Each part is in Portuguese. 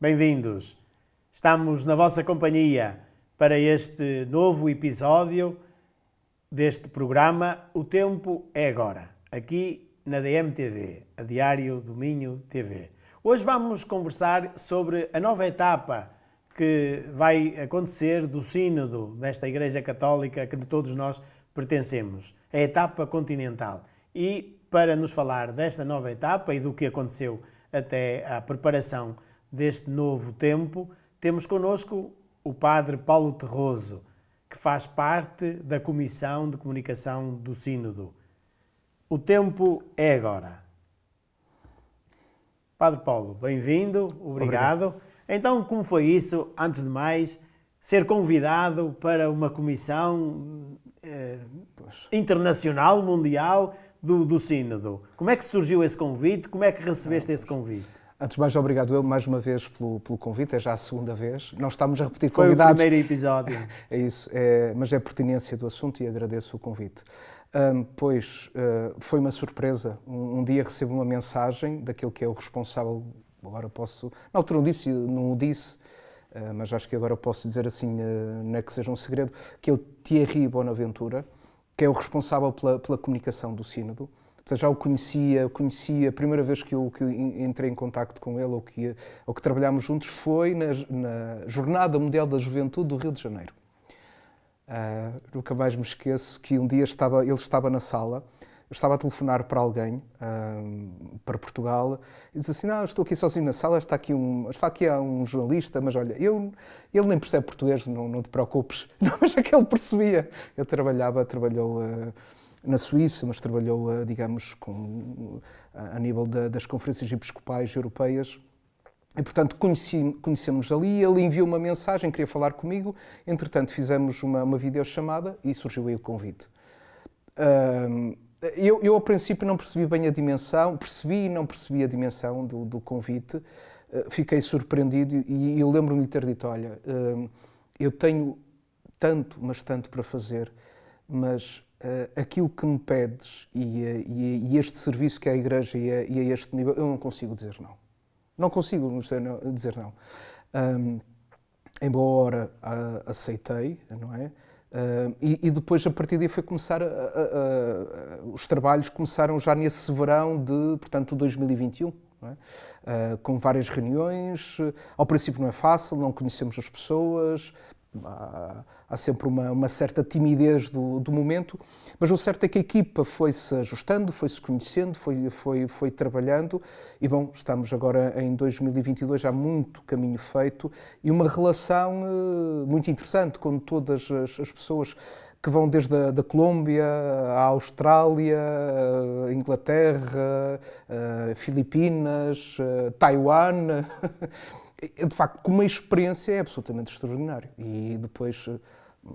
Bem-vindos. Estamos na vossa companhia para este novo episódio deste programa O Tempo é Agora, aqui na DMTV, a Diário do Minho TV. Hoje vamos conversar sobre a nova etapa que vai acontecer do sínodo desta Igreja Católica que de todos nós pertencemos, a etapa continental. E para nos falar desta nova etapa e do que aconteceu até à preparação deste novo tempo, temos conosco o Padre Paulo Terroso, que faz parte da Comissão de Comunicação do Sínodo. O tempo é agora. Padre Paulo, bem-vindo, obrigado. obrigado. Então, como foi isso, antes de mais, ser convidado para uma comissão eh, internacional, mundial, do, do Sínodo? Como é que surgiu esse convite? Como é que recebeste ah, esse convite? Antes de mais, obrigado eu mais uma vez pelo, pelo convite, é já a segunda vez. Nós estamos a repetir Foi convidados. Foi o primeiro episódio. É isso, é, mas é pertinência do assunto e agradeço o convite. Um, pois uh, foi uma surpresa. Um, um, dia recebo uma mensagem daquele que é o responsável. Agora posso. Na altura não disse, não o disse, uh, mas acho que agora posso dizer assim, uh, não é que seja um segredo, que é o Thierry Bonaventura, que é o responsável pela, pela comunicação do Sínodo já o conhecia, conhecia, a primeira vez que eu, que eu entrei em contacto com ele ou que, ou que trabalhámos juntos foi na, na Jornada Mundial da Juventude do Rio de Janeiro. Uh, nunca mais me esqueço que um dia estava, ele estava na sala, eu estava a telefonar para alguém, ah, para Portugal, e disse assim, não, ah, estou aqui sozinho na sala, está aqui um, está aqui um jornalista, mas olha, eu, ele nem percebe português, não, não te preocupes. Não, mas aquele é percebia. Ele trabalhava, trabalhou... Uh, na Suíça, mas trabalhou, eh, digamos, com, a nível das conferências episcopais europeias. E, portanto, conhecemos ali, ele enviou uma mensagem, queria falar comigo, entretanto fizemos uma, uma videochamada e surgiu aí o convite. Um, eu, eu, ao princípio, não percebi bem a dimensão, percebi e não percebi a dimensão do, do convite, eh, fiquei surpreendido e eu lembro-me de ter dito, olha, eu tenho tanto, mas tanto para fazer, mas uh, aquilo que me pedes e, eh, e, e, este serviço que é a Igreja e a, e a, este nível, eu não consigo dizer não. Não consigo dizer não. Um, embora a, ah, aceitei, não é? Uh, e, e, depois, a partir daí, foi começar a, a, a, os trabalhos começaram já nesse verão de, portanto, 2021. É? Uh, com várias reuniões, ao princípio não é fácil, não conhecemos as pessoas, há, há sempre uma, uma, certa timidez do, do, momento, mas o certo é que a equipa foi-se ajustando, foi-se conhecendo, foi, foi, foi trabalhando e, bom, estamos agora em 2022, há muito caminho feito e uma relação uh, muito interessante com todas as, as pessoas que vão desde a da Colômbia, à Austrália, eh, Inglaterra, eh, Filipinas, Taiwan. É, de facto, como experiência, é absolutamente extraordinário. E depois,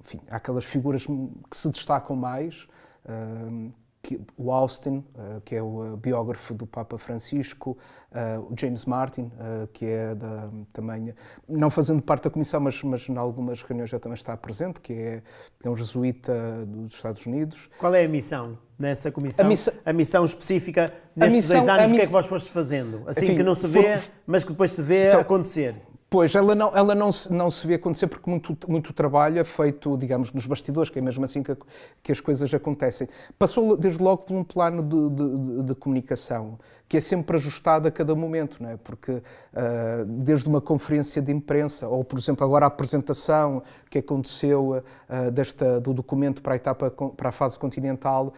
enfim, há aquelas figuras que se destacam mais. Eh, que, o Austin, eh, que é o eh, biógrafo do Papa Francisco, eh, o James Martin, que é da, também, não fazendo parte da comissão, mas, mas em algumas reuniões já também está presente, que é, é um jesuíta dos Estados Unidos. Qual é a missão? nessa comissão? A missão, a missão específica nestes missão, dois anos, o que é que vós foste fazendo? Assim enfim, que não se vê, mas que depois se vê são, acontecer. Pois, ela não, ela não, se, não se vê acontecer porque muito, muito trabalho é feito, digamos, nos bastidores, que é mesmo assim que, que as coisas acontecem. Passou desde logo por um plano de, de, de comunicação, que é sempre ajustado a cada momento, não é? porque uh, desde uma conferência de imprensa, ou por exemplo agora a apresentação que aconteceu uh, desta, do documento para a etapa, para a fase continental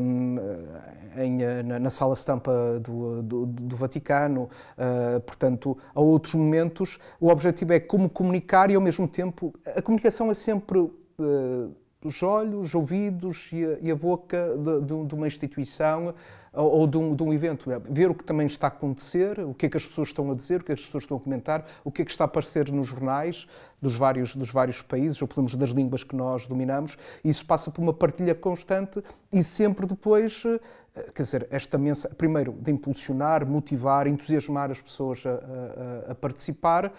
um, ah, em, na, na, sala estampa do, do, do Vaticano, uh, portanto, a outros momentos o objetivo é como comunicar e, ao mesmo tempo, a comunicação é sempre. Uh, os olhos, ouvidos e a, e a boca de, de, uma instituição ou, ou de, um, de, um, evento. É, ver o que também está a acontecer, o que é que as pessoas estão a dizer, o que é que as pessoas estão a comentar, o que é que está a aparecer nos jornais dos vários, dos vários países, ou pelo menos das línguas que nós dominamos. Isso passa por uma partilha constante e sempre depois, eh, quer dizer, esta mensagem, primeiro, de impulsionar, motivar, entusiasmar as pessoas a, a, a participar,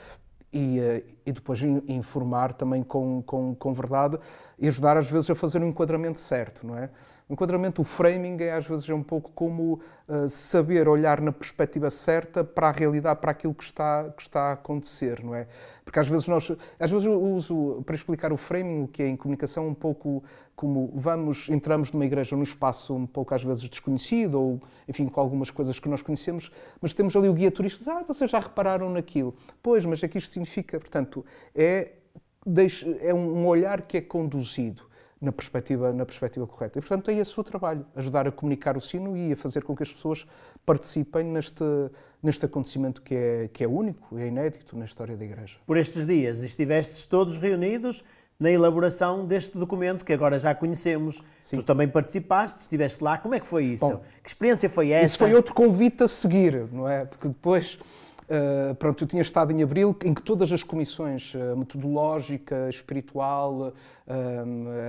e, eh, e depois informar também com, com, com verdade e ajudar às vezes a fazer o um enquadramento certo, não é? enquadramento, o framing, é, às vezes é um pouco como uh, saber olhar na perspectiva certa para a realidade, para aquilo que está, que está a acontecer, não é? Porque às vezes nós, às vezes eu uso, para explicar o framing, o que é em comunicação, um pouco como vamos, entramos numa igreja num espaço um pouco às vezes desconhecido, ou enfim, com algumas coisas que nós conhecemos, mas temos ali o guia turístico, ah, vocês já repararam naquilo. Pois, mas é que isto significa, portanto, é, é um olhar que é conduzido na perspectiva, na perspectiva correta. E, portanto, é esse o trabalho, ajudar a comunicar o sino e a fazer com que as pessoas participem neste, neste acontecimento que é, que é único, é inédito na história da Igreja. Por estes dias estivestes todos reunidos na elaboração deste documento que agora já conhecemos. Sim. Tu também participaste, estiveste lá. Como é que foi isso? Bom, que experiência foi essa? Isso foi outro convite a seguir, não é? Porque depois eh, pronto, eu tinha estado em abril em que todas as comissões, uh, metodológica, espiritual, uh,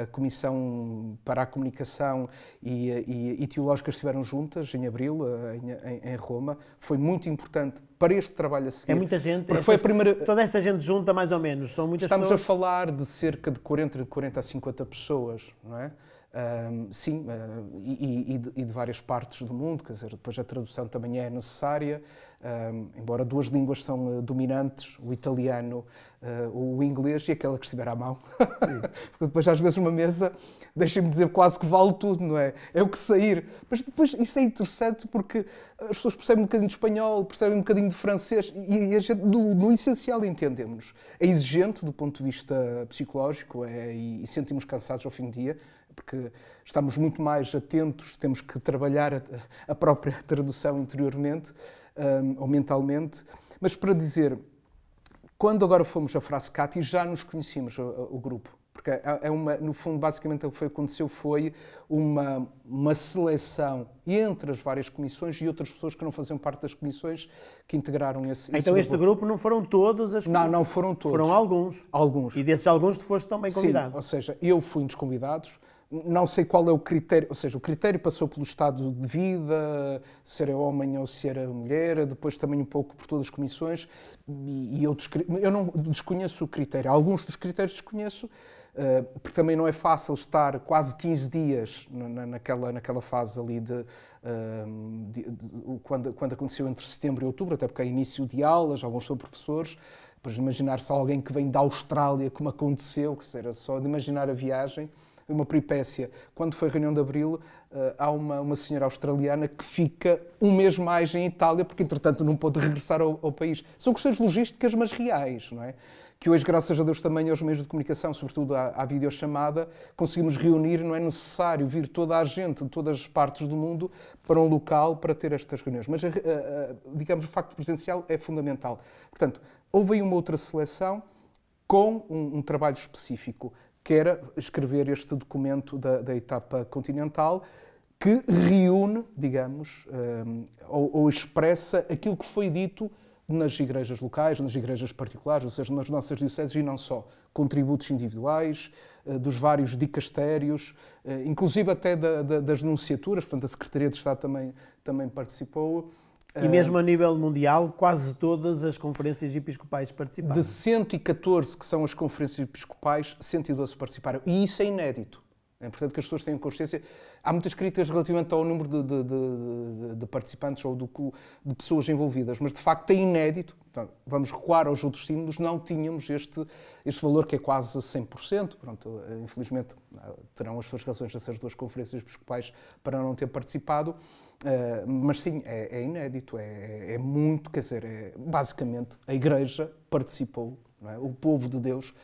a comissão para a comunicação e, e, e teológica estiveram juntas em abril, em, em, Roma. Foi muito importante para este trabalho a seguir. É muita gente. essas, foi a primeira... Toda essa gente junta, mais ou menos. São muitas Estamos pessoas... a falar de cerca de 40, de 40 a 50 pessoas, não é? Um, sim, uh, e, e, de, e, de, várias partes do mundo, quer dizer, depois a tradução também é necessária, um, embora duas línguas são uh, dominantes, o italiano, uh, o inglês e aquela que estiver à mão. Porque depois às vezes uma mesa, deixem-me dizer, quase que vale tudo, não é? É o que sair. Mas depois isso é interessante porque as pessoas percebem um bocadinho de espanhol, percebem um bocadinho de francês e, e a gente, no, no essencial entendemos. É exigente do ponto de vista psicológico é, e, e sentimos cansados ao fim do dia, porque estamos muito mais atentos, temos que trabalhar a, própria tradução interiormente hum, ou mentalmente. Mas para dizer, quando agora fomos a Frascati, já nos conhecíamos, o, grupo porque é, é uma, no fundo, basicamente o que aconteceu foi uma, uma seleção entre as várias comissões e outras pessoas que não faziam parte das comissões que integraram esse, Então este grupo. não foram todas as Não, não foram todos. Foram alguns. Alguns. E desses alguns tu foste também convidado. Sim, ou seja, eu fui um dos convidados, não sei qual é o critério, ou seja, o critério passou pelo estado de vida, se era homem ou se era mulher, depois também um pouco por todas as comissões, e, e eu, eu, não desconheço o critério. Alguns dos critérios desconheço, eh, porque também não é fácil estar quase 15 dias naquela, naquela fase ali de, ehm, de, de, quando, quando aconteceu entre setembro e outubro, até porque é início de aulas, alguns são professores, depois imaginar-se alguém que vem da Austrália, como aconteceu, que era só de imaginar a viagem uma peripécia. Quando foi a reunião de abril, eh, há uma, uma senhora australiana que fica um mês mais em Itália, porque entretanto não pôde regressar ao, ao país. São questões logísticas, mas reais, não é? que hoje, graças a Deus, também aos meios de comunicação, sobretudo à, à videochamada, conseguimos reunir, não é necessário vir toda a gente de todas as partes do mundo para um local para ter estas reuniões. Mas, eh, eh, digamos, o facto presencial é fundamental. Portanto, houve aí uma outra seleção com um, um trabalho específico que era escrever este documento da, da etapa continental, que reúne, digamos, um, ehm, ou, ou, expressa aquilo que foi dito nas igrejas locais, nas igrejas particulares, ou seja, nas nossas dioceses e não só, contributos individuais, eh, dos vários dicastérios, eh, inclusive até da, da, das nunciaturas, portanto a Secretaria de Estado também, também participou, e mesmo ah, a nível mundial, quase todas as conferências episcopais participaram. De 114 que são as conferências episcopais, 112 participaram. E isso é inédito. É importante que as pessoas tenham consciência há muitas críticas relativamente ao número de, de, de, de participantes ou do, de pessoas envolvidas, mas de facto é inédito. Então vamos recuar aos outros símbolos, não tínhamos este, este valor que é quase 100%. Pronto, eh, infelizmente eh, terão as suas razões essas duas conferências episcopais para não ter participado, eh, mas sim, é, é inédito, é, é, muito, quer dizer, é, basicamente a Igreja participou, é? o povo de Deus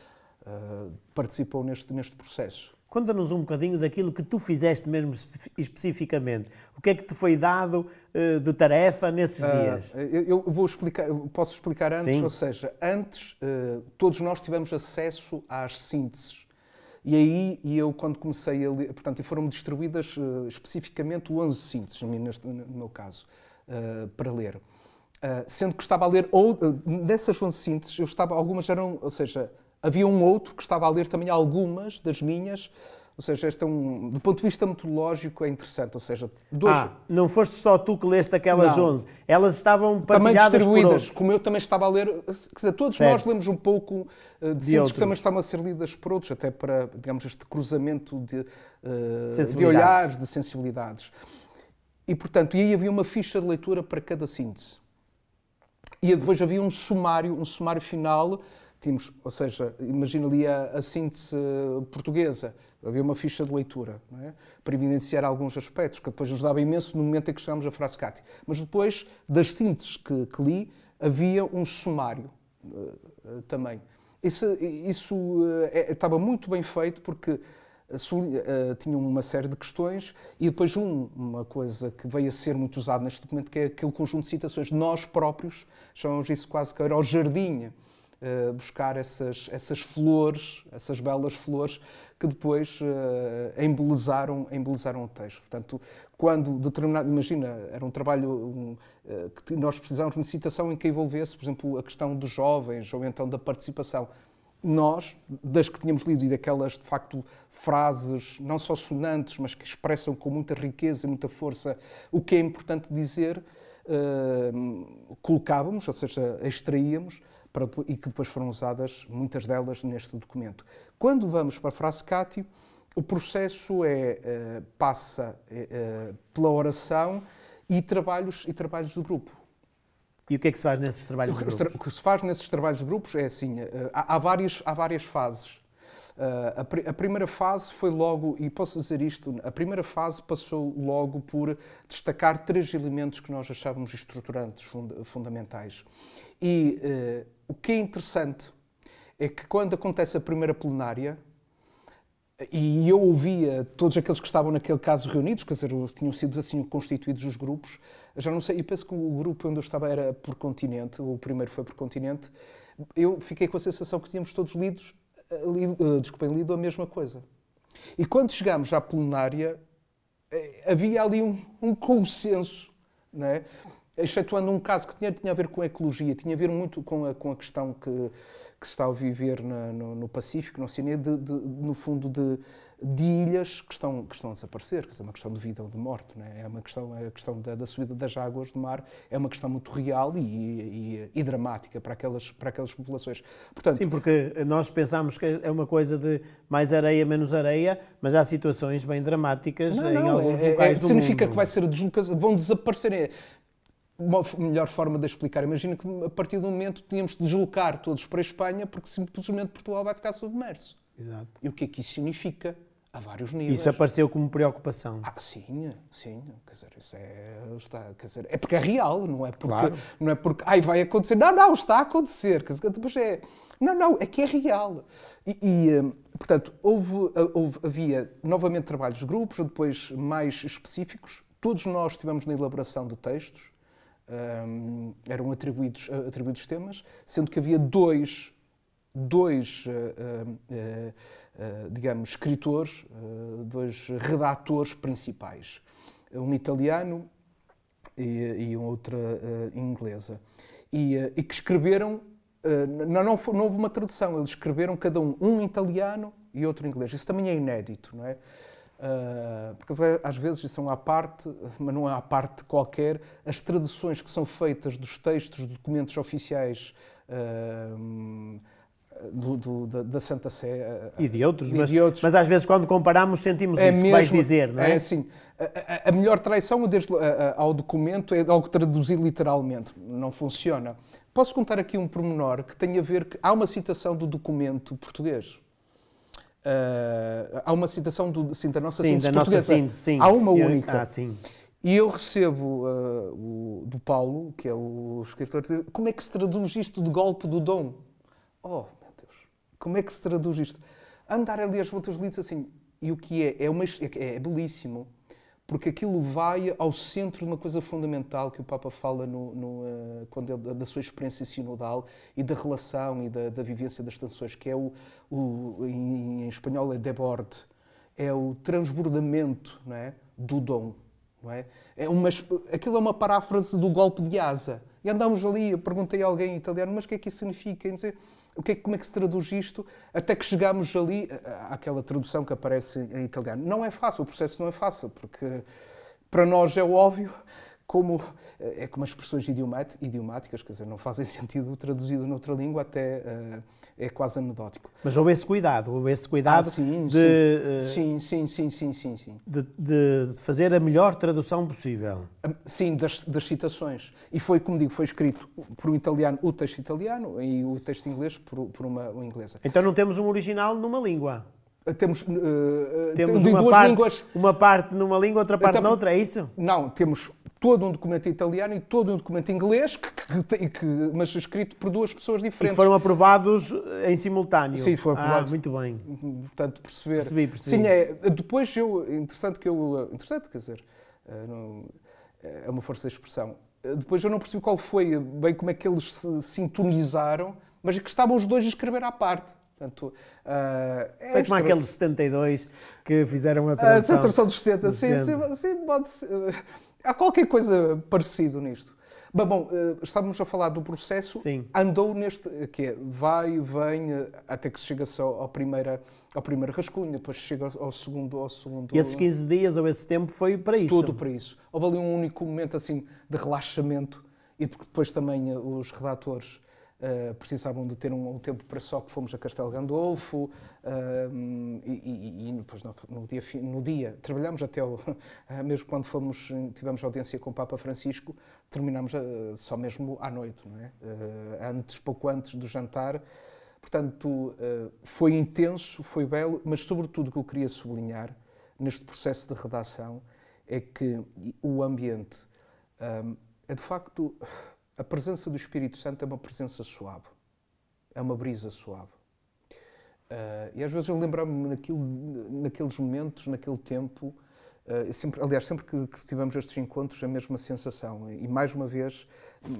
participou neste, neste processo. Conta-nos um bocadinho daquilo que tu fizeste mesmo especificamente. O que é que te foi dado eh, de tarefa nesses uh, dias? Eu, vou explicar, posso explicar antes, Sim. ou seja, antes eh, todos nós tivemos acesso às sínteses. E aí, e eu quando comecei a ler, portanto, foram-me distribuídas eh, especificamente 11 sínteses, no meu caso, para ler. sendo que estava a ler, ou, dessas 11 sínteses, eu estava, algumas eram, ou seja, Havia um outro que estava a ler também algumas das minhas, ou seja, este é um, do ponto de vista metodológico é interessante, ou seja, dois... Ah, não foste só tu que leste aquelas não. 11, elas estavam partilhadas também distribuídas, como eu também estava a ler, quer dizer, todos certo. nós lemos um pouco eh, de, de que também estavam a ser lidas por outros, até para, digamos, este cruzamento de, uh, de olhares, de sensibilidades. E, portanto, e aí havia uma ficha de leitura para cada síntese. E depois havia um sumário, um sumário final Tínhamos, ou seja, imagina ali a, a síntese portuguesa, havia uma ficha de leitura, é? para evidenciar alguns aspectos, que depois nos dava imenso no momento em que chegámos a Cátia. Mas depois das sínteses que, que li, havia um sumário uh, uh, também. Isso, isso uh, eh, é, estava muito bem feito porque tinham uma série de questões e depois um, uma coisa que veio a ser muito usada neste documento que é aquele conjunto de citações. Nós próprios chamamos isso quase que era o jardim uh, buscar essas, essas flores, essas belas flores que depois uh, embelezaram, embelezaram o texto. Portanto, quando determinado, imagina, era um trabalho um, uh, que nós precisávamos de uma citação em que envolvesse, por exemplo, a questão dos jovens ou então da participação nós, das que tínhamos lido e daquelas, de facto, frases não só sonantes, mas que expressam com muita riqueza e muita força o que é importante dizer, uh, colocávamos, ou seja, extraíamos para, e que depois foram usadas, muitas delas, neste documento. Quando vamos para Frascati, o processo é, eh, passa eh, eh, pela oração e trabalhos, e trabalhos do grupo. E o que é que se faz nesses trabalhos de grupos? O que se faz nesses trabalhos de grupos é assim, há, várias, há várias fases. A, primeira fase foi logo, e posso dizer isto, a primeira fase passou logo por destacar três elementos que nós achávamos estruturantes, fundamentais. E o que é interessante é que quando acontece a primeira plenária, e eu ouvia todos aqueles que estavam naquele caso reunidos, quer dizer, tinham sido assim constituídos os grupos, já não sei, e penso que o grupo onde eu estava era por continente, o primeiro foi por continente, eu fiquei com a sensação que tínhamos todos lidos, lido, eh, eh, desculpem, lido a mesma coisa. E quando chegámos à plenária, eh, havia ali um, um consenso, não é? excetuando um caso que tinha, tinha a ver com a ecologia, tinha a ver muito com a, com a questão que, que se está a viver na, no, no, Pacífico, no Oceano, no fundo de, de, ilhas que estão, que estão a desaparecer, quer dizer, é uma questão de vida ou de morte, né? é uma questão, é a questão da, da, subida das águas do mar, é uma questão muito real e, e, e, dramática para aquelas, para aquelas populações. Portanto, Sim, porque nós pensamos que é uma coisa de mais areia, menos areia, mas há situações bem dramáticas não, não, em alguns é, locais é, do significa mundo. Significa que vai ser vão desaparecer é, uma melhor forma de explicar. Imagina que a partir do momento tínhamos de deslocar todos para a Espanha porque simplesmente Portugal vai ficar submerso. Exato. E o que é que isso significa? A vários níveis. Isso apareceu como preocupação. Ah, sim, sim. Quer dizer, isso é, está, quer dizer, é porque é real, não é porque, claro. não é porque ai, vai acontecer. Não, não, está a acontecer. Quer dizer, depois é, não, não, é que é real. E, e hum, portanto, houve, houve, havia novamente trabalhos de grupos, depois mais específicos. Todos nós estivemos na elaboração de textos um, ehm, eram atribuídos, eh, atribuídos temas, sendo que havia dois, dois eh, eh, digamos, escritores, dois redatores principais, um italiano e, e outra inglesa, e, e que escreveram não, não, não, houve uma tradução, eles escreveram cada um, um italiano e outro inglês. Isso também é inédito, não é? Ah, porque às vezes isso são à parte, mas não é à parte qualquer, as traduções que são feitas dos textos, documentos oficiais uh, do, do, da, da, Santa Sé. Ah, e de outros, e mas, de outros. mas às vezes quando comparamos sentimos é isso mesmo, que vais dizer, não é? É sim. A, a, melhor traição desde, a, ao documento é algo traduzir literalmente, não funciona. Posso contar aqui um pormenor que tem a ver que há uma citação do documento português ah, há uma citação do, sim, da nossa sim, síntese nossa sim. Há uma eu, única. Ah, sim. E eu recebo uh, o, do Paulo, que é o escritor, como é que se traduz isto de golpe do dom? Oh, meu Deus, como é que se traduz isto? Andar ali as voltas lidas assim, e o que é? É, uma, é, é belíssimo, porque aquilo vai ao centro de uma coisa fundamental que o Papa fala no, no, eh, quando ele, da sua experiência sinodal e da relação e da, da vivência das tensões, que é o, o em, em, espanhol é deborde, é o transbordamento não é, do dom. Não é? É uma, aquilo é uma paráfrase do golpe de asa. E andámos ali, eu perguntei a alguém italiano, mas o que é que isso significa? E o que é, como é que se traduz isto até que chegamos ali àquela tradução que aparece em italiano? Não é fácil, o processo não é fácil, porque para nós é óbvio, como eh, é como as expressões idiomáticas, quer dizer, não fazem sentido traduzido noutra língua, até uh, é quase anedótico. Mas houve esse cuidado, houve esse cuidado ah, sim, de, sim. Uh, sim, sim, sim, sim, sim, de, de, fazer a melhor tradução possível. Sim, das, das, citações. E foi, como digo, foi escrito por um italiano, o texto italiano, e o texto inglês por, por uma, uma inglesa. Então não temos um original numa língua. Temos, uh, temos, temos uma, parte, uma parte, numa língua, outra parte então, noutra, é isso? Não, temos todo um documento italiano e todo um documento inglês, que, que, que, mas escrito por duas pessoas diferentes. E foram aprovados eh, em simultâneo. Sim, foram ah, aprovados. Ah, muito bem. Portanto, perceber. Percebi, percebi. Sim, é, depois eu, interessante que eu, eh, interessante, quer dizer, eh, não, é uma força de expressão. Depois eu não percebi qual foi, bem como é que eles se sintonizaram, mas é que estavam os dois a escrever à parte. Portanto, uh, é Sei como aqueles 72 que fizeram a ah, tradução. Uh, a tradução dos 70, sim, sim, sim, pode ser. Há qualquer coisa parecido nisto. Mas, bom, eh, estávamos a falar do processo. Sim. Andou neste, que é, vai, vem, eh, até que se chega só ao, primeira, ao primeiro rascunho, depois chega ao segundo, ao segundo... E esses 15 dias ou esse tempo foi para isso? Tudo para isso. Houve ali um único momento, assim, de relaxamento e porque depois também eh, os redatores Uh, precisavam de ter um, um, tempo para só que fomos a Castelo Gandolfo uh, e, e, e depois no, no, dia, no dia trabalhamos até o, uh, mesmo quando fomos tivemos audiência com o Papa Francisco terminámos só mesmo à noite não é? antes pouco antes do jantar portanto foi intenso foi belo mas sobretudo o que eu queria sublinhar neste processo de redação é que o ambiente é de facto a presença do Espírito Santo é uma presença suave, é uma brisa suave. Uh, e às vezes eu lembro me naqueles momentos, naquele tempo, uh, sempre, aliás, sempre que, que, tivemos estes encontros, a mesma sensação, e mais uma vez,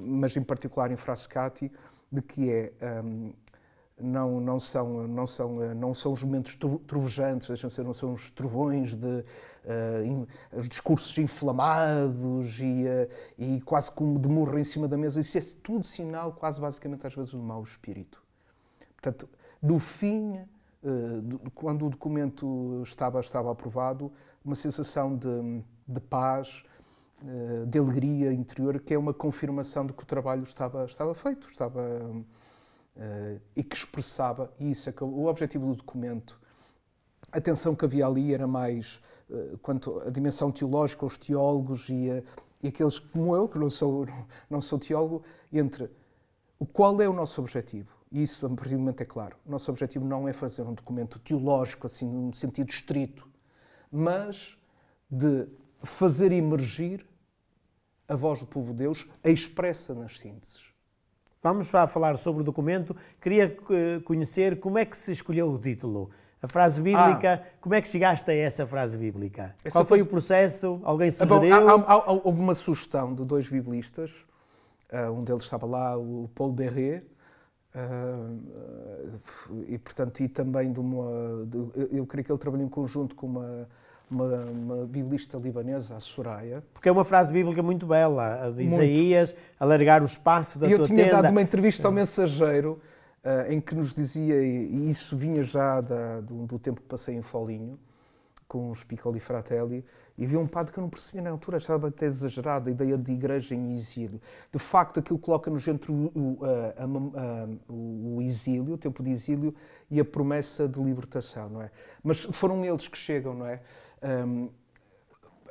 mas em particular em Frascati, de que é um, ah, não, não, são, não, são, eh, não são os momentos trovejantes, deixam ser, não são os trovões de uh, in, os discursos inflamados e, uh, e quase como de murro em cima da mesa. Isso é tudo sinal, quase basicamente, às vezes, de mau espírito. Portanto, no fim, uh, quando o documento estava, estava aprovado, uma sensação de, de paz, de alegria interior, que é uma confirmação de que o trabalho estava, estava feito, estava uh, e que expressava e isso. é O objetivo do documento, a tensão que havia ali era mais uh, quanto à dimensão teológica, os teólogos e, a, eh, e, aqueles como eu, que não sou, não sou teólogo, entre o qual é o nosso objetivo. E isso, a partir do momento, é claro. O nosso objetivo não é fazer um documento teológico, assim, num sentido estrito, mas de fazer emergir a voz do povo de Deus, a expressa nas sínteses. Vamos falar sobre o documento. Queria eh, conhecer como é que se escolheu o título. A frase bíblica, ah. como é que chegaste a essa frase bíblica? Essa Qual foi, foi o processo? Alguém ah, sugeriu? bom, há, há, houve uma sugestão de dois biblistas. Ah, um deles estava lá, o Paulo Berret. Ah, e portanto, e também de uma. De, eu creio que ele trabalhou em conjunto com uma uma, uma, biblista libanesa, a Soraya. Porque é uma frase bíblica muito bela, de Isaías, muito. alargar o espaço da e tua tenda. Eu tinha dado uma entrevista ao Mensageiro, uh, em que nos dizia, e isso vinha já da, do, do, tempo que passei em Folinho, com os Piccoli Fratelli, e havia um padre que eu não percebia na altura, achava até exagerado a ideia de igreja em exílio. De facto, aquilo coloca-nos entre o, o, a, a, o, exílio, o tempo de exílio, e a promessa de libertação, não é? Mas foram eles que chegam, não é? Um,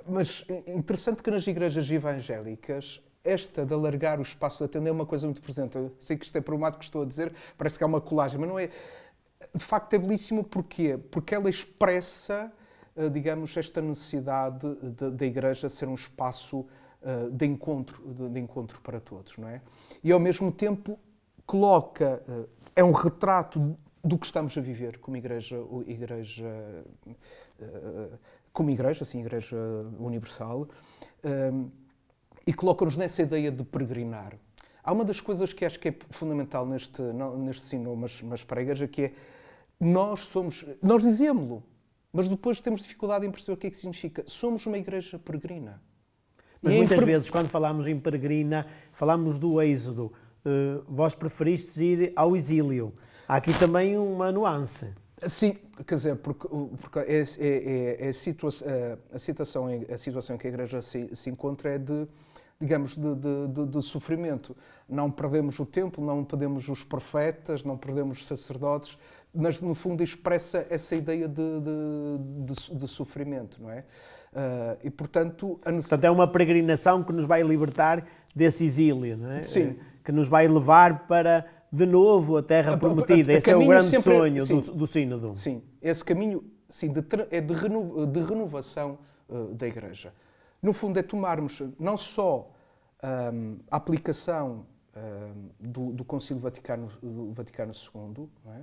mas interessante que nas igrejas evangélicas esta de alargar o espaço da atender é uma coisa muito presente. Eu sei que isto é problemático que estou a dizer, parece que é uma colagem, mas não é. De facto é belíssimo porquê? Porque ela expressa, ah, digamos, esta necessidade da igreja ser um espaço ah, de encontro, de encontro para todos, não é? E ao mesmo tempo coloca, ah, é um retrato do que estamos a viver como igreja, igreja como igreja, assim, igreja universal, um, e colocam-nos nessa ideia de peregrinar. Há uma das coisas que acho que é fundamental neste, neste sino, mas, mas para a igreja, que é nós somos, nós dizemos-lo, mas depois temos dificuldade em perceber o que é que significa. Somos uma igreja peregrina. Mas e é muitas vezes, quando falamos em peregrina, falamos do êxodo. Uh, vós preferistes ir ao exílio. Há aqui também uma nuance. Sim, quer dizer, porque, porque é, é, é, é, situa a, situação, a situação em que a Igreja se, se encontra é de digamos, de, de, de, sofrimento. Não perdemos o tempo, não perdemos os profetas, não perdemos os sacerdotes, mas no fundo expressa essa ideia de, de, de sofrimento, não é? Uh, e portanto, a necess... portanto é uma peregrinação que nos vai libertar desse exílio, não é? Sim. Eh, que nos vai levar para de novo a terra prometida. Esse é o grande é- sonho do, do sínodo. Sim, esse caminho sim, de, é de, reno, de renovação uh, da Igreja. No fundo, é tomarmos não só um, ehm, a aplicação um, ehm, do, do Concílio Vaticano, do Vaticano II, é?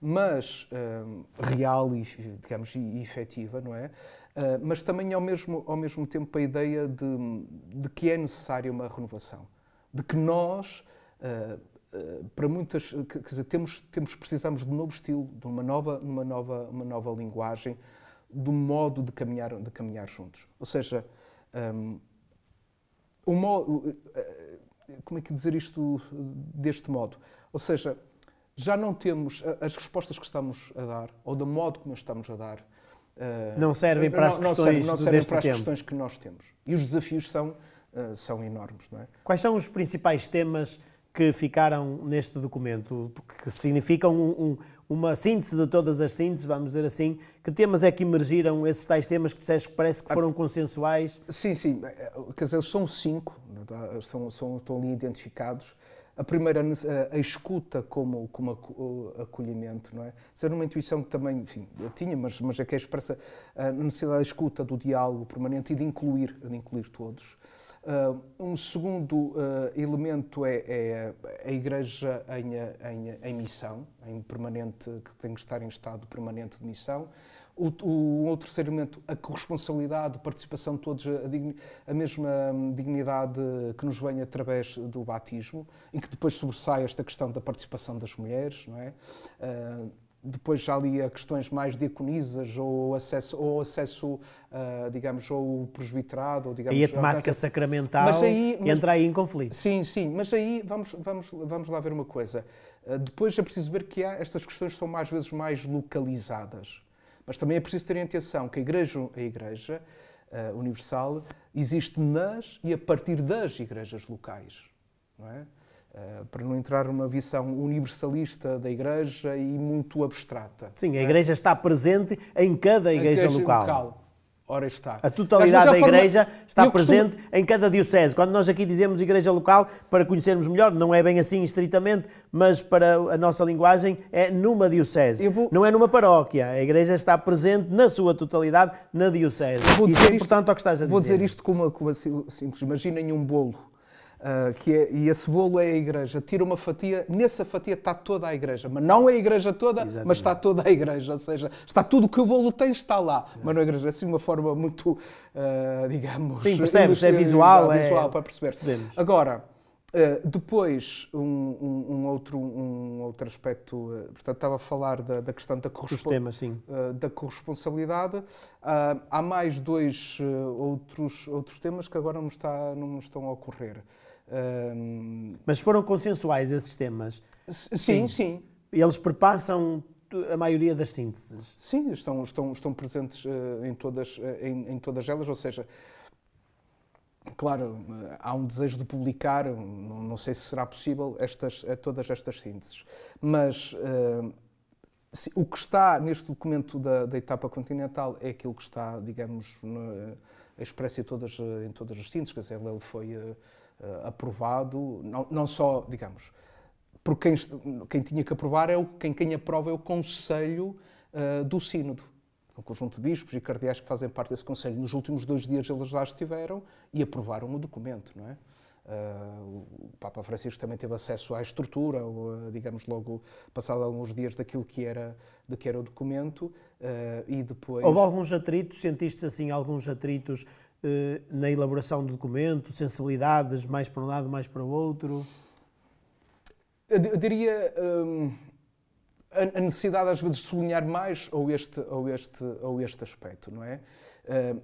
mas um, ehm, real e, digamos, e efetiva, não é? Uh, mas também, ao mesmo, ao mesmo tempo, a ideia de, de que é necessária uma renovação. De que nós, uh, eh, para muitas eh, quer dizer, temos temos precisamos de um novo estilo de uma nova uma nova uma nova linguagem do modo de caminhar de caminhar juntos ou seja um, ehm, o modo eh, como é que dizer isto deste modo ou seja já não temos as respostas que estamos a dar ou do modo como estamos a dar não servem para as questões não servem, não servem para as tempo. questões que nós temos e os desafios são são enormes não é? quais são os principais temas que ficaram neste documento, que significam um, um, uma síntese de todas as sínteses, vamos dizer assim. Que temas é que emergiram, esses tais temas que disseste que parece que ah, foram consensuais? Sim, sim. É, é, quer dizer, são cinco, tá? são, são, estão ali identificados. A primeira, a, a escuta como, como acolhimento, não é? Isso era uma intuição que também, enfim, eu tinha, mas, mas é que é expressa a necessidade da escuta, do diálogo permanente e de incluir, de incluir todos. Ah, um segundo ah, elemento é, é, a Igreja em, em, em missão, em permanente, que tem que estar em estado permanente de missão. O, o, outro terceiro elemento, a corresponsabilidade, a participação de todos, a, digni, a, mesma hum, dignidade que nos vem através do batismo, e que depois sobressai esta questão da participação das mulheres, não é? Uh, depois já ali a questões mais diaconisas ou acesso, ou acesso uh, digamos, ou presbiterado. Ou, digamos, e a temática sacramental mas aí, mas... entra aí em conflito. Sim, sim, mas aí vamos, vamos, vamos lá ver uma coisa. Uh, depois é preciso ver que há, estas questões são mais vezes mais localizadas. Mas também é preciso ter em atenção que a Igreja, a igreja uh, Universal existe nas e a partir das igrejas locais. Não é? Eh, para não entrar numa visão universalista da Igreja e muito abstrata. Sim, a eh, Igreja está presente em cada Igreja, igreja local. local. Ora está. A totalidade da Igreja forma... está presente em cada diocese. Quando nós aqui dizemos Igreja local, para conhecermos melhor, não é bem assim estritamente, mas para a nossa linguagem é numa diocese. Vou... Não é numa paróquia. A Igreja está presente na sua totalidade na diocese. Isso é importante isto... ao que estás a dizer. Vou dizer isto como, como assim, simples. Imaginem um bolo Uh, que é, e esse bolo é a igreja, tira uma fatia, nessa fatia está toda a igreja, mas não é a igreja toda, Exatamente. mas está toda a igreja, ou seja, está tudo que o bolo tem, está lá, é. mas não é a igreja, é assim uma forma muito, uh, digamos... Sim, percebes, é visual, é visual para perceber. Percebemos. Agora, uh, depois, um, um, um, outro, um outro aspecto, portanto, estava a falar da, da questão da, da corresponsabilidade. há mais dois outros, outros temas que agora não, está, não estão a ocorrer. Um... Mas foram consensuais esses temas? S sim, sim, sim. E eles perpassam a maioria das sínteses? Sim, estão, estão, estão presentes uh, em, todas, uh, em, em, todas elas, ou seja, claro, uh, há um desejo de publicar, não, não, sei se será possível, estas, todas estas sínteses, mas se, o que está neste documento da, da etapa continental é aquilo que está, digamos, expresso em todas, em todas as sínteses, quer dizer, ele foi eh, aprovado, não, não só, digamos, por quem, quem, tinha que aprovar é o, quem, quem aprova é o Conselho uh, do Sínodo, é um conjunto de bispos e cardeais que fazem parte desse Conselho. Nos últimos dois dias eles lá estiveram e aprovaram o documento, não é? Uh, o Papa Francisco também teve acesso à estrutura, ou, ah, digamos logo passado alguns dias daquilo que era, de que era o documento, uh, e depois... Houve alguns atritos, sentiste assim alguns atritos uh, na elaboração do documento, sensibilidades mais para um lado, mais para o outro? Eu diria um, a necessidade às vezes de sublinhar mais ou este, ou este, ou este aspecto, não é?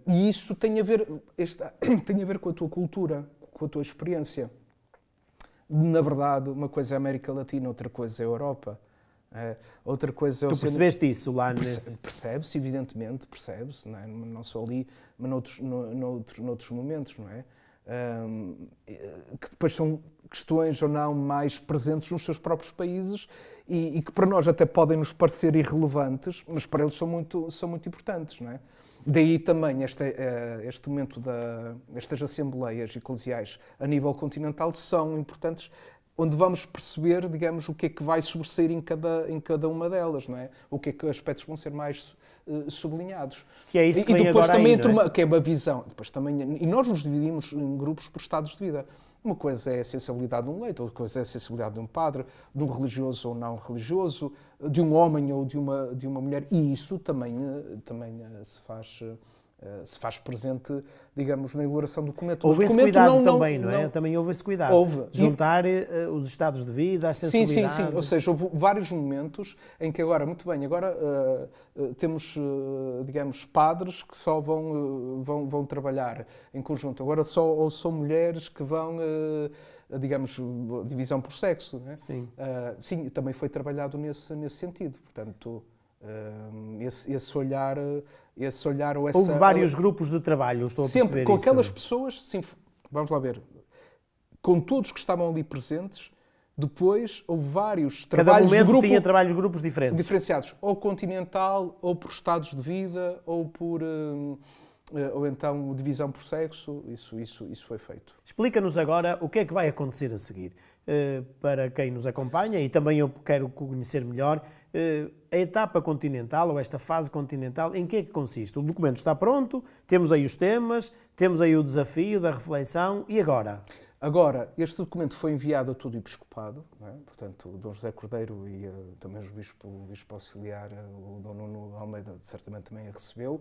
e isso tem a ver, este, tem a ver com a tua cultura, com a tua experiência. Na verdade, uma coisa é a América Latina, outra coisa é a Europa. Eh, outra coisa é Tu percebeste isso lá Perce Percebe-se, evidentemente, percebe-se, não, é? não, só ali, mas noutros, noutros, noutros momentos, não é? Um, eh, que depois são questões ou não mais presentes nos seus próprios países e, e, que para nós até podem nos parecer irrelevantes, mas para eles são muito, são muito importantes, não é? Daí também este, eh, este momento da, estas assembleias eclesiais a nível continental são importantes onde vamos perceber, digamos, o que é que vai sobressair em cada, em cada uma delas, não é? O que é que aspectos vão ser mais eh, sublinhados. Que é isso que e, e depois também ainda, é? entra uma, é? que é uma visão. Depois também, e nós nos dividimos em grupos por estados de vida. Uma coisa é a sensibilidade de um leito, outra coisa é a sensibilidade de um padre, de um religioso ou não religioso, de um homem ou de uma, de uma mulher, e isso também, eh, também eh, se faz eh, eh, se faz presente, digamos, na elaboração do documento. Houve esse cuidado não, também, não, não é? Não. Também houve esse cuidado. Houve. Juntar eh, os estados de vida, as sensibilidades. Sim, sim, sim. Ou seja, houve vários momentos em que agora, muito bem, agora uh, temos, digamos, padres que só vão, vão, vão trabalhar em conjunto. Agora só ou são mulheres que vão digamos, divisão por sexo. Né? Sim. Uh, sim, também foi trabalhado nesse, nesse sentido. Portanto, esse, esse, olhar, esse olhar ou essa... Houve vários grupos de trabalho, estou a Sempre, com aquelas isso. pessoas, sim, vamos lá ver, com todos que estavam ali presentes, depois houve vários Cada trabalhos momento de grupo, tinha trabalhos de grupos diferentes. Diferenciados, ou continental, ou por estados de vida, ou por... Eh, ou então divisão por sexo, isso, isso, isso foi feito. Explica-nos agora o que é que vai acontecer a seguir. Eh, para quem nos acompanha, e também eu quero conhecer melhor, eh, a etapa continental, ou esta fase continental, em que é que consiste? O documento está pronto, temos aí os temas, temos aí o desafio da reflexão, e agora? Agora, este documento foi enviado a todo o episcopado, é? portanto, o Dom José Cordeiro e uh, também o bispo, o bispo auxiliar, eh, o Dom Nuno Almeida, certamente também a recebeu.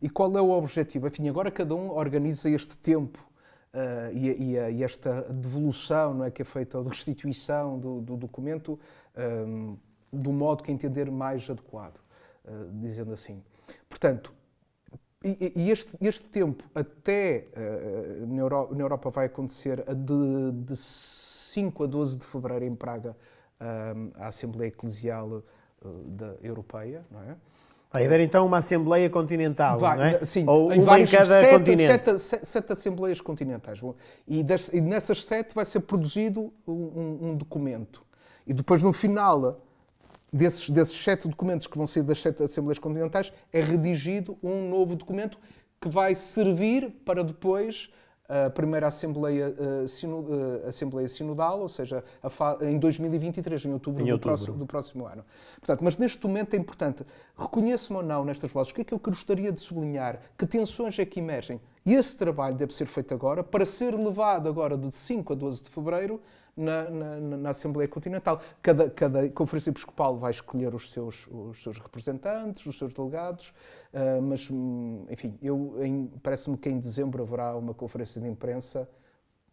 E qual é o objetivo? Enfim, agora cada um organiza este tempo uh, e, e, e, esta devolução não é, que é feita, ou de restituição do, do documento, um, ehm, do modo que entender mais adequado, dizendo assim. Portanto, e, e este, este, tempo até uh, na, Europa, na, Europa, vai acontecer de, de 5 a 12 de fevereiro em Praga ehm, a Assembleia Eclesial uh, da Europeia, não é? Vai haver então uma Assembleia Continental, vai, não é? Sim, Ou em, vários, em cada sete, continente. Sete, sete, sete Assembleias Continentais. E, des, e, nessas sete vai ser produzido um, um documento. E depois, no final desses, desses sete documentos que vão ser das sete Assembleias Continentais, é redigido um novo documento que vai servir para depois eh, a primeira Assembleia, uh, sino, uh, Assembleia Sinodal, ou seja, em 2023, em outubro, em do, Próximo, do, Próximo, ano. Portanto, mas neste momento é importante, reconheço-me ou não nestas vozes, o que é que eu gostaria de sublinhar? Que tensões é que emergem? E esse trabalho deve ser feito agora, para ser levado agora de 5 a 12 de fevereiro na, na, na Assembleia Continental. Cada, cada Conferência Episcopal vai escolher os seus, os seus representantes, os seus delegados, uh, mas, hum, enfim, eu, parece-me que em dezembro haverá uma conferência de imprensa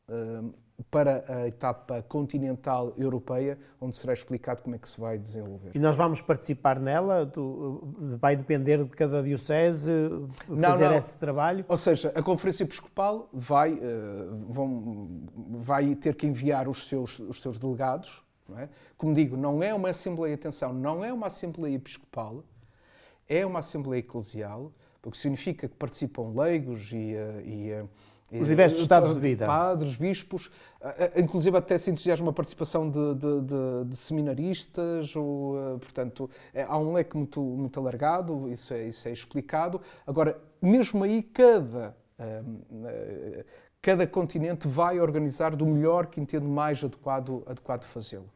Ehm, para a etapa continental europeia, onde será explicado como é que se vai desenvolver. E nós vamos participar nela? Eh, vai depender de cada diocese eh, fazer não, não. esse trabalho? Ou seja, a Conferência Episcopal vai, eh, vão, vai ter que enviar os seus, os seus delegados. É? Como digo, não é uma Assembleia, atenção, não é uma Assembleia Episcopal, é uma Assembleia Eclesial, o que significa que participam leigos e, e os diversos eh, estados de vida. Padres, bispos, eh, eh, inclusive até se entusiasma a participação de, de, de, de seminaristas, ou, portanto, é, há um leque muito, muito alargado, isso é, isso é explicado. Agora, mesmo aí, cada, ehm, cada continente vai organizar do melhor que entende mais adequado, adequado fazê-lo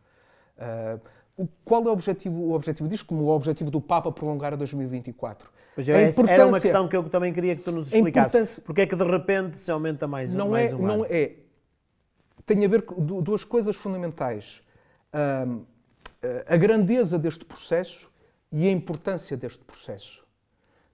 qual é o objetivo, o objetivo disto, como o objetivo do Papa prolongar a 2024? Pois é, importância... era uma questão que eu também queria que tu nos explicasses. Porque é que de repente se aumenta mais, não mais é, um não ano? É, tem a ver com duas coisas fundamentais. Um, a grandeza deste processo e a importância deste processo.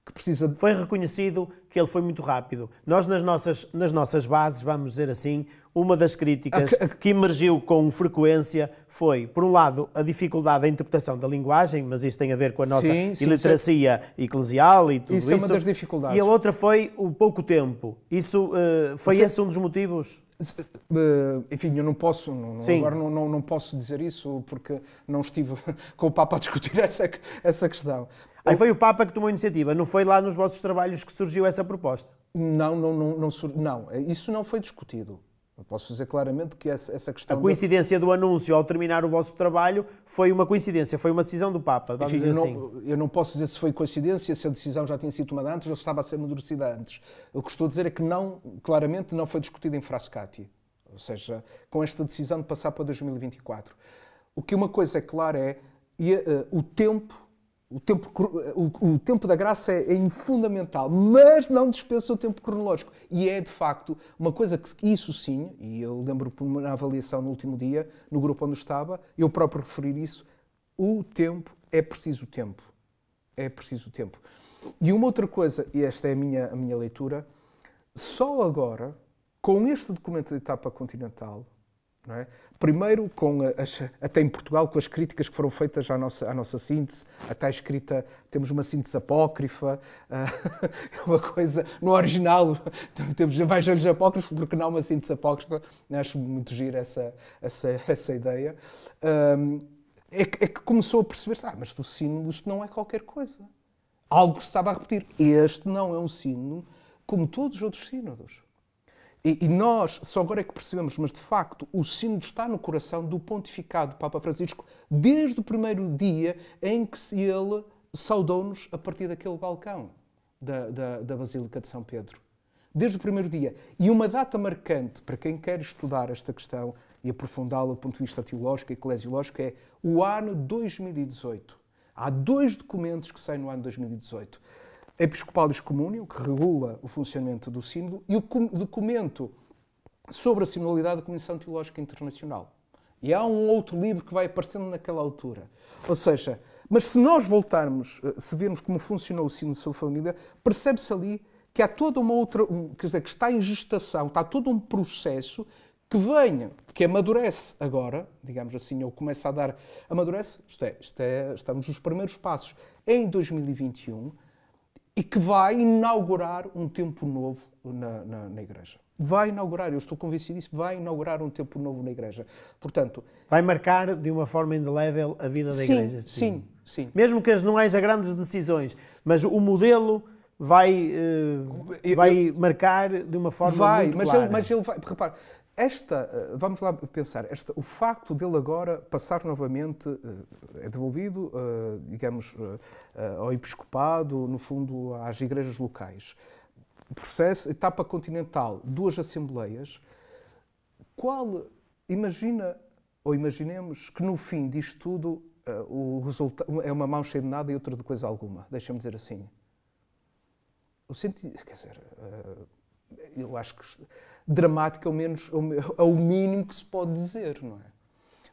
Que precisa de... Foi reconhecido que ele foi muito rápido. Nós, nas nossas, nas nossas bases, vamos dizer assim, uma das críticas que emergiu com frequência foi, por um lado, a dificuldade da interpretação da linguagem, mas isso tem a ver com a nossa sim, sim, iliteracia sim. eclesial e tudo isso. Isso é uma das dificuldades. E a outra foi o pouco tempo. Isso uh, foi Você... esse um dos motivos? Eh, enfim, eu não posso, não, agora não, não, não, posso dizer isso porque não estive com o Papa a discutir essa, essa questão. Aí foi o Papa que tomou a iniciativa, não foi lá nos vossos trabalhos que surgiu essa proposta? Não, não, não, não, não, eh, isso não foi discutido. Eu posso dizer claramente que essa, essa questão. A coincidência do anúncio ao terminar o vosso trabalho foi uma coincidência, foi uma decisão do Papa. Vamos Enfim, dizer assim. eu, não, assim. eu não posso dizer se foi coincidência, se a decisão já tinha sido tomada antes ou se estava a ser amadurecida antes. O que estou a dizer é que não, claramente não foi discutido em Frascati, ou seja, com esta decisão de passar para 2024. O que uma coisa é clara é e, uh, o tempo o tempo, o, o tempo da graça é, é fundamental, mas não dispensa o tempo cronológico. E é, de facto, uma coisa que, isso sim, e eu lembro me na avaliação no último dia, no grupo onde estava, eu próprio referir isso, o tempo, é preciso tempo. É preciso tempo. E uma outra coisa, e esta é a minha, a minha leitura, só agora, com este documento de etapa continental, é? Primeiro, com as, até em Portugal, com as críticas que foram feitas à nossa, à nossa síntese, até a escrita, temos uma síntese apócrifa, ah, é uma coisa, no original temos evangelhos apócrifos, porque não uma síntese apócrifa, né? acho muito giro essa, essa, essa ideia, é, é que começou a perceber, ah, mas o sino isto não é qualquer coisa. Algo que se estava a repetir. Este não é um sino como todos os outros sínodos. E, nós só agora é que percebemos, mas de facto o sino está no coração do pontificado do Papa Francisco desde o primeiro dia em que ele saudou-nos a partir daquele balcão da, da, da, Basílica de São Pedro. Desde o primeiro dia. E uma data marcante para quem quer estudar esta questão e aprofundá-la do ponto de vista teológico e eclesiológico é o ano 2018. Há dois documentos que saem no ano 2018 episcopal excomúnio, que regula o funcionamento do sínodo, e o documento sobre a sinodalidade da Comissão Teológica Internacional. E há um outro livro que vai aparecendo naquela altura. Ou seja, mas se nós voltarmos, eh, se virmos como funcionou o sino de sua família, percebe-se ali que há toda uma outra, um, quer dizer, que está em gestação, está todo um processo que venha, que amadurece agora, digamos assim, ou começa a dar, amadurece, isto é, isto é estamos nos primeiros passos, em 2021, e que vai inaugurar um tempo novo na, na, na, Igreja. Vai inaugurar, eu estou convencido disso, vai inaugurar um tempo novo na Igreja. Portanto, vai marcar de uma forma indelével a vida da sim, Igreja. Sim, sim, sim. Mesmo que não haja grandes decisões, mas o modelo vai, uh, vai eu, eu, marcar de uma forma vai, muito mas clara. Ele, mas ele vai, repare, esta, eh, vamos lá pensar, esta, o facto dele agora passar novamente, eh, é devolvido, eh, digamos, ao episcopado, no fundo, às igrejas locais. Processo, etapa continental, duas assembleias. Qual, imagina, ou imaginemos, que no fim disto tudo o resultado é uma mão cheia de nada e outra de coisa alguma, deixa-me dizer assim. O sentido, quer dizer, eu acho que dramático, é ao, menos, ao é é mínimo que se pode dizer, não é?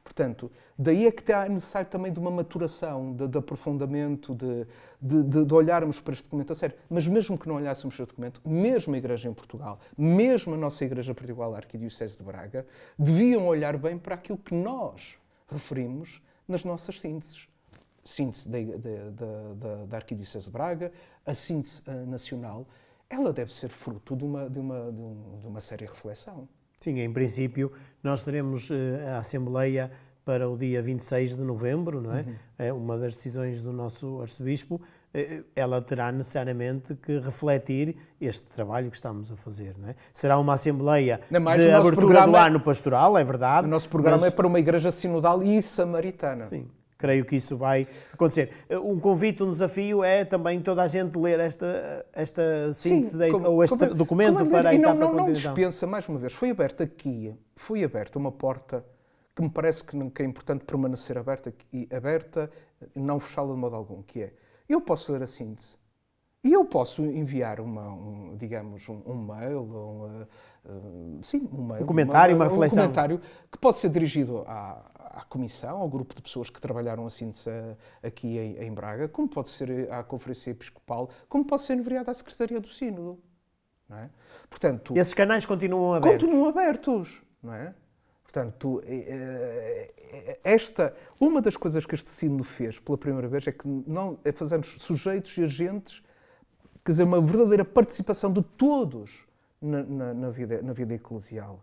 Portanto, daí é que é necessário também de uma maturação, de, de aprofundamento, de, de, de, olharmos para este documento a sério. Mas mesmo que não olhássemos para este documento, mesmo a Igreja em Portugal, mesmo a nossa Igreja Portugal, a Arquidiocese de Braga, deviam olhar bem para aquilo que nós referimos nas nossas sínteses. Síntese da, da, da Arquidiocese de Braga, a síntese eh, nacional, ela deve ser fruto de uma, de uma, de, um, de uma séria reflexão. Sim, em princípio, nós teremos eh, a Assembleia para o dia 26 de novembro, não é? Uhum. é uma das decisões do nosso arcebispo, eh, eh, ela terá necessariamente que refletir este trabalho que estamos a fazer, não é? Será uma assembleia mais, de abertura do é- ano pastoral, é verdade. O nosso programa mas... é para uma igreja sinodal e samaritana. Sim creio que isso vai acontecer. Eh, um convite, um desafio é também toda a gente ler esta, esta síntese Sim, de, como, ou este como, é documento como é para a etapa não, não, não dispensa, mais uma vez, foi aberta aqui, foi aberta uma porta que me parece que, é importante permanecer aberta e aberta, não fechá-la de modo algum, que é, eu posso ler a síntese, e eu posso enviar uma, um, digamos, um, um mail, um, ah, sim, uma, um comentário, uma, uma, reflexão. Um comentário que pode ser dirigido à, à comissão, ao grupo de pessoas que trabalharam assim a síntese aqui em, em, Braga, como pode ser à Conferência Episcopal, como pode ser enviado à Secretaria do Sínodo. Não é? Portanto, Esses canais continuam abertos? Continuam abertos, não é? Portanto, eh, eh, esta, uma das coisas que este Sínodo fez pela primeira vez é que não é fazer sujeitos e agentes, quer dizer, uma verdadeira participação de todos na, na, na vida, na vida eclesial.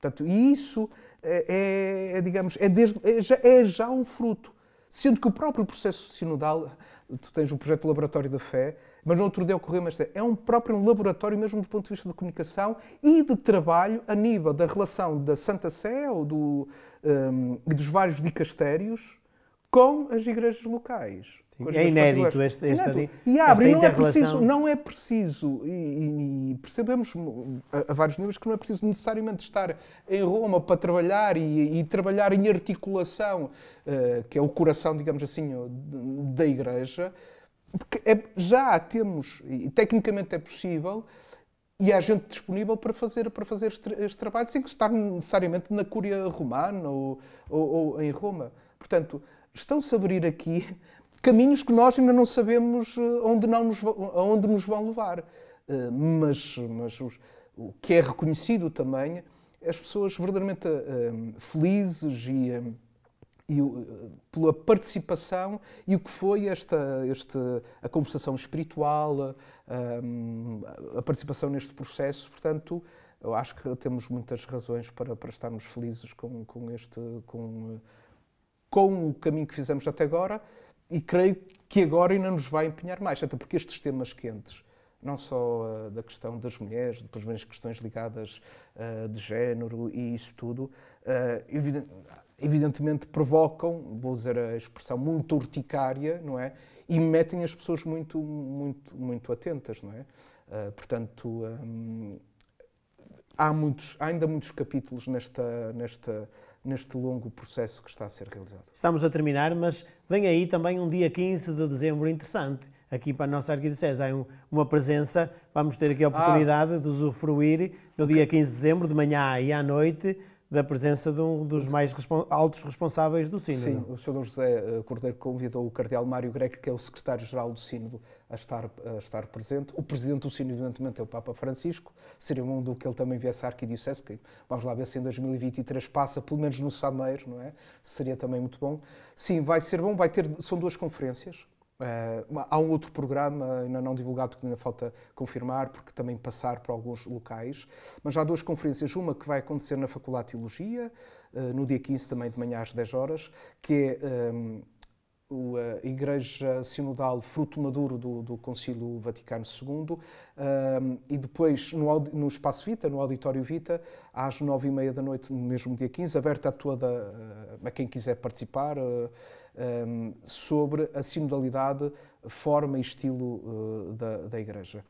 Portanto, isso é, é, é digamos, é, desde, é, já, é já um fruto. Sendo que o próprio processo sinodal, tu tens o projeto Laboratório da Fé, mas outro tudo decorreu, mas é um próprio laboratório, mesmo do ponto de vista de comunicação e de trabalho, a nível da relação da Santa Sé ou do, um, dos vários dicastérios com as igrejas locais. Sim, é inédito este, este inédito. E abre, esta não é preciso, não é preciso e, e percebemos a, a, vários níveis que não é preciso necessariamente estar em Roma para trabalhar e, e trabalhar em articulação, uh, que é o coração, digamos assim, da Igreja, porque é, já temos, e tecnicamente é possível, e há gente disponível para fazer, para fazer este, este trabalho sem que estar necessariamente na Cúria Romana ou, ou, ou em Roma. Portanto, estão-se a abrir aqui caminhos que nós ainda não sabemos eh, onde, não nos, onde nos vão levar. Eh, mas, mas os, o que é reconhecido também, as pessoas verdadeiramente eh, felizes e, e pela participação e o que foi esta, esta a conversação espiritual, a, a participação neste processo, portanto, eu acho que temos muitas razões para, para estarmos felizes com, com, este, com, com o caminho que fizemos até agora e creio que agora ainda nos vai empenhar mais, até porque estes temas quentes, não só uh, da questão das mulheres, depois vêm as questões ligadas uh, de género e isso tudo, uh, eh, evident evidentemente provocam, vou usar a expressão, muito urticária, não é? E metem as pessoas muito, muito, muito atentas, não é? portanto, um, há, muitos, há ainda muitos capítulos nesta, nesta neste longo processo que está a ser realizado. Estamos a terminar, mas vem aí também um dia 15 de dezembro interessante aqui para a nossa Arquidiocese. Há uma presença, vamos ter aqui a ah. oportunidade ah. de usufruir no dia 15 de dezembro, de manhã e à noite, da presença de um dos mais altos responsáveis do Sínodo. Sim, o Sr. José eh, Cordeiro convidou o Cardeal Mário Greco, que é o secretário-geral do Sínodo, a estar, a estar presente. O presidente do Sínodo, evidentemente, é o Papa Francisco. Seria um mundo que ele também viesse à Arquidiocese, que vamos lá ver se em 2023 passa, pelo menos no Sameiro, não é? Seria também muito bom. Sim, vai ser bom, vai ter, são duas conferências, Uh, há um outro programa ainda não divulgado que ainda falta confirmar, porque também passar para alguns locais. Mas há duas conferências, uma que vai acontecer na Faculdade de Teologia, uh, no dia 15 também de manhã às 10 horas, que é um, ehm, o, a eh, Igreja Sinodal Fruto Maduro do, do Concílio Vaticano II, um, ehm, e depois no, no, Espaço Vita, no Auditório Vita, às 9 e meia da noite, no mesmo dia 15, aberta a toda, uh, a quem quiser participar. Uh, um, ehm, sobre a sinodalidade, forma e estilo uh, da, da Igreja.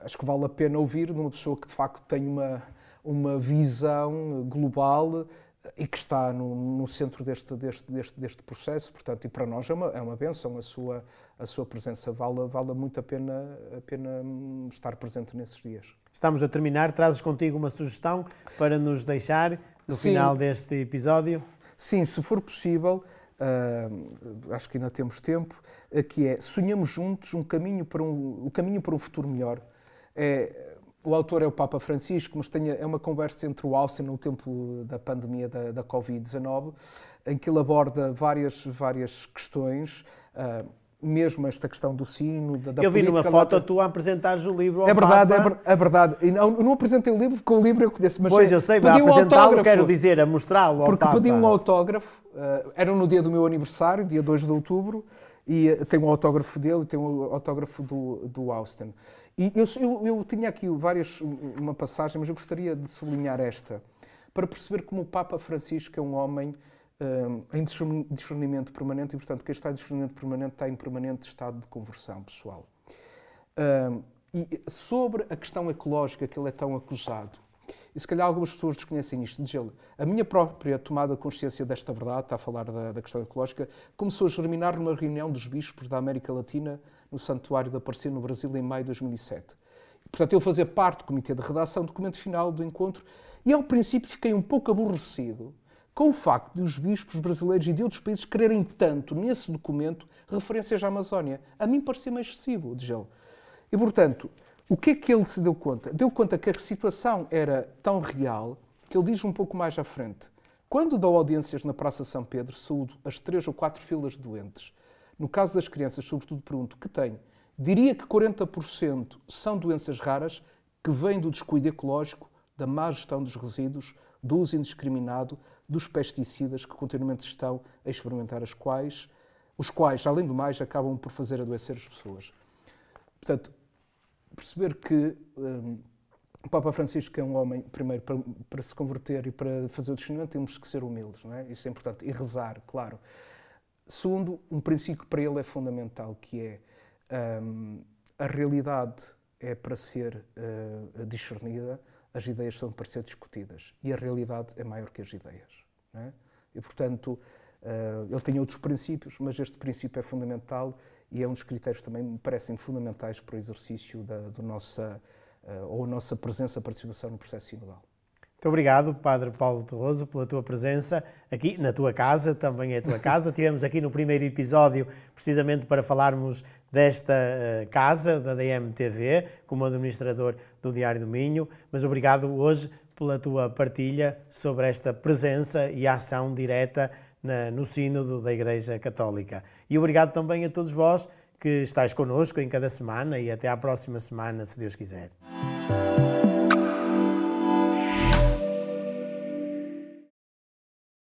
Acho que vale a pena ouvir de uma pessoa que de facto tem uma, uma visão global eh, e que está no, no centro deste, deste, deste, deste, processo, portanto, e para nós é uma, é uma benção a sua, a sua presença, vale, vale muito a pena, a pena hum, estar presente nesses dias. Estamos a terminar, trazes contigo uma sugestão para nos deixar no Sim. final deste episódio? Sim, se for possível, uh, acho que ainda temos tempo, uh, que é sonhamos juntos um caminho para um, o caminho para um futuro melhor. É, o autor é o Papa Francisco, mas tem, é uma conversa entre o Austin no tempo da pandemia da, da Covid-19, em que ele aborda várias, várias questões. Uh, mesmo esta questão do sino, da, da Eu vi política, numa foto tu a apresentares o livro ao É verdade, Papa. é, é verdade. E não, não apresentei o livro, porque o livro eu conheço. Mas pois, é, eu sei, mas apresentá-lo, quero dizer, a mostrá-lo ao Porque Papa. pedi um autógrafo, uh, era no dia do meu aniversário, dia 2 de outubro, e eh, tem um autógrafo dele, tem um autógrafo do, do Austin. E eu, eu, eu tinha aqui várias, uma passagem, mas eu gostaria de sublinhar esta, para perceber como o Papa Francisco é um homem um, em discernimento permanente e, portanto, quem está em discernimento permanente está em permanente estado de conversão pessoal. Um, e sobre a questão ecológica que ele é tão acusado, e se calhar algumas pessoas desconhecem isto, diz ele, a minha própria tomada de consciência desta verdade, está a falar da, da questão ecológica, começou a germinar numa reunião dos bispos da América Latina no Santuário da Aparecida no Brasil em maio de 2007. Portanto, eu fazia parte do comitê de redação do documento final do encontro e, ao princípio, fiquei um pouco aborrecido com o facto de os bispos brasileiros e de outros países quererem tanto, nesse documento, referências à Amazónia. A mim parecia mais excessivo, diz ele. E, portanto, o que é que ele se deu conta? Deu conta que a situação era tão real que ele diz um pouco mais à frente. Quando dou audiências na Praça São Pedro, saúdo as três ou quatro filas de doentes. No caso das crianças, sobretudo, pergunto que tem. Diria que 40% são doenças raras que vêm do descuido ecológico, da má gestão dos resíduos, do uso indiscriminado dos pesticidas que continuamente estão a experimentar, as quais, os quais, além do mais, acabam por fazer adoecer as pessoas. Portanto, perceber que um, o Papa Francisco é um homem, primeiro, para, para, se converter e para fazer o discernimento, temos que ser humildes, não é? Isso é importante. E rezar, claro. Segundo, um princípio que para ele é fundamental, que é um, a realidade é para ser uh, discernida, as ideias são para ser discutidas e a realidade é maior que as ideias. É? E, portanto, eh, ele tem outros princípios, mas este princípio é fundamental e é um dos critérios também me parecem fundamentais para o exercício da nossa, eh, ou a nossa presença, participação no processo sinodal. Muito obrigado, Padre Paulo Torroso, pela tua presença aqui na tua casa, também é a tua casa. Tivemos aqui no primeiro episódio, precisamente para falarmos desta eh, casa, da DMTV, como administrador do Diário do Minho. Mas obrigado hoje pela tua partilha sobre esta presença e ação direta na, no Sínodo da Igreja Católica. E obrigado também a todos vós que estáis connosco em cada semana e até à próxima semana, se Deus quiser.